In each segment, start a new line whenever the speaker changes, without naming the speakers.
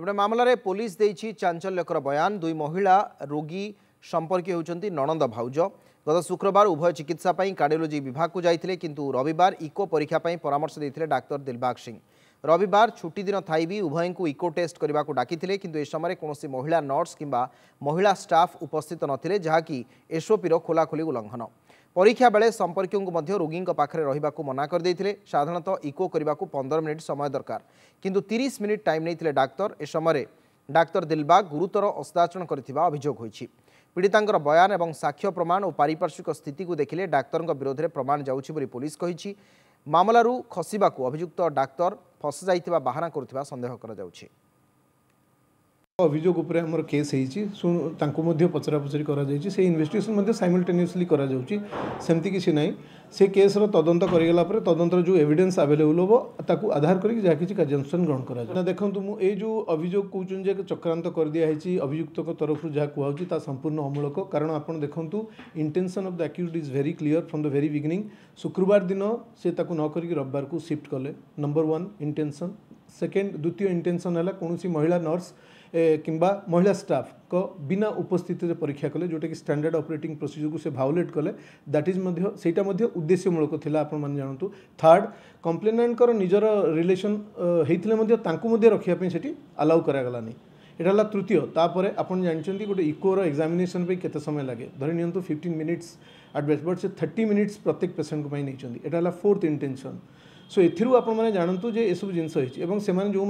এপটে মামলার পুলিশ দিয়েছি চাঞ্চল্যকর বয়ান দুই মহিলা রোগী সম্পর্কী হচ্ছেন নণন্দ ভাউজ গত শুক্রবার উভয় চিকিৎসা পাই কার্ডিওলোজি বিভাগ যাই কিন্তু রবিবার ইকো পরীক্ষা পাই পরামর্শ দিয়ে ডাক্তার দিলবাগ সিং রবিবার ছুটি দিন থাইবি উভয়ঙ্কু ইকো টেস্ট করা ডাকিলে কিন্তু এ সময় কোণী মহিলা নর্স কিংবা মহিলা স্টাফ উপস্থিত নাকি এসওপি এসওপির খোলাখোলি উল্লঙ্ঘন পরীক্ষা বেড়ে সম্পর্কীয় মধ্য রোগী পাখে রহবা মনা করে সাধারণত ইকো করা পনেরো মিনিট সময় দরকার কিন্তু তিরিশ মিনিট টাইম নিয়ে ডাক্তার এ সময় ডাক্তার দিলবাগ গুরুতর অস্তাচরণ করে অভিযোগ হয়েছে পীড়িতাঙ্কর বয়ান এবং সাক্ষ্য প্রমাণ ও পারিপার্শ্বিক স্থিতি দেখলে ডাক্তরঙ্ বিরোধে প্রমাণ যাচ্ছে বলে পুলিশ কী মামলার খসবাকু অভিযুক্ত ডাক্তার ফসি যাই বাহানা করুবা সন্দেহ করা যাচ্ছে
অভিযোগ উপরে আমরো কেস হেইচি শুন তাকু মধ্য পচরা পচরি করা যাইচি সেই ইনভেস্টিগেশন মধ্য সাইমুলট্যানিয়াসলি করা যাওচি সেমতি কিসি নাই সেই কেসৰ তদন্ত কৰি গলা পৰা তদন্তৰ যো এভিডেন্স अवेलेबल হব তাকু আধাৰ কৰি যা কি কি জংশন গঠন কৰা যেন দেখন্ত মু এ যো অভিযোগ কওচুন যে চক্রান্ত কৰি দিয়া হেইচি অভিযুক্তক তৰফৰ যা কোৱা হচি তা সম্পূৰ্ণ অমূলক কাৰণ আপোন দেখন্ত intention of the accused is very clear from the very beginning শুক্ৰবাৰ দিনো সে তাকু ন কৰি ৰবৰক শিফ্ট কৰলে নম্বৰ 1 ইনটেনচন সেকেন্ড দ্বিতীয় ইনটেনচন আলা কোনসি মহিলা নার্স কিংবা মহিলা স্টাফ বিনা উপস্থিতিতে পরীক্ষা কলে যেটা কি স্ট্যান্ডার্ড অপরেটিং প্রোসিজরকে সে ভাওলেট কলে দ্যাট ইজ সেইটা উদ্দেশ্যমূলক লা আপনার জাঁতু থার্ড কমপ্লেনাটর নিজের রিলেসন হয়েছিল মধ্যে তাঁকু রক্ষা সেটি আলাউ করা গলানি এটা হল তৃতীয় তাপরে আপনার জাঁচান গোটে ইকোর এক্সামিনেসন কত সময় লাগে ধরে নিহত ফিফটিন মিনিটস আট বট সে থার্টি মিনিটস প্রত্যেক পেসেন্ট নিয়েছেন এটা হল ফোর্থ ইন্টেনশন সো এর আপনার জাঁতু যে এসব জিনিস হয়েছে এবং সে যে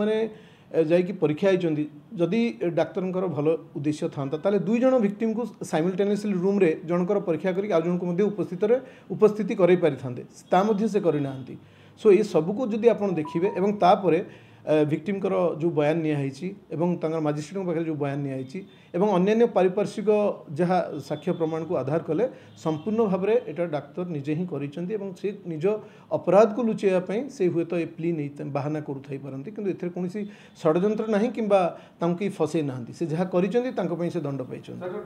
ଯାଇକି ପରୀକ୍ଷା ହେଇଛନ୍ତି ଯଦି ଡାକ୍ତରଙ୍କର ଭଲ ଉଦ୍ଦେଶ୍ୟ ଥାନ୍ତା ତାହେଲେ ଦୁଇ ଜଣ ଭିକ୍ଟିମ୍କୁ ସାଇମିଲ୍ଟେନିୟସ୍ଲି ରୁମ୍ରେ ଜଣଙ୍କର ପରୀକ୍ଷା କରିକି ଆଉ ଜଣଙ୍କୁ ମଧ୍ୟ ଉପସ୍ଥିତରେ ଉପସ୍ଥିତି କରେଇ ପାରିଥାନ୍ତେ ତା ମଧ୍ୟ ସେ କରିନାହାନ୍ତି ସୋ ଏସବୁକୁ ଯଦି ଆପଣ ଦେଖିବେ ଏବଂ ତାପରେ ଭିକ୍ଟିମ୍ଙ୍କର ଯେଉଁ ବୟାନ ନିଆହେଇଛି ଏବଂ ତାଙ୍କର ମାଜିଷ୍ଟ୍ରେଟଙ୍କ ପାଖରେ ଯେଉଁ ବୟାନ ନିଆହେଇଛି ଏବଂ ଅନ୍ୟାନ୍ୟ ପାରିପାର୍ଶ୍ୱିକ ଯାହା ସାକ୍ଷ୍ୟ ପ୍ରମାଣକୁ ଆଧାର କଲେ ସମ୍ପୂର୍ଣ୍ଣ ଭାବରେ ଏଇଟା ଡାକ୍ତର ନିଜେ ହିଁ କରିଛନ୍ତି ଏବଂ ସେ ନିଜ ଅପରାଧକୁ ଲୁଚାଇବା ପାଇଁ ସେ ହୁଏତ ଏ ପ୍ଲି ନେଇ ବାହାନା କରୁଥାଇପାରନ୍ତି କିନ୍ତୁ ଏଥିରେ କୌଣସି ଷଡ଼ଯନ୍ତ୍ର ନାହିଁ କିମ୍ବା ତାଙ୍କୁ କେହି ଫସେଇ ନାହାନ୍ତି ସେ ଯାହା କରିଛନ୍ତି ତାଙ୍କ ପାଇଁ ସେ ଦଣ୍ଡ ପାଇଛନ୍ତି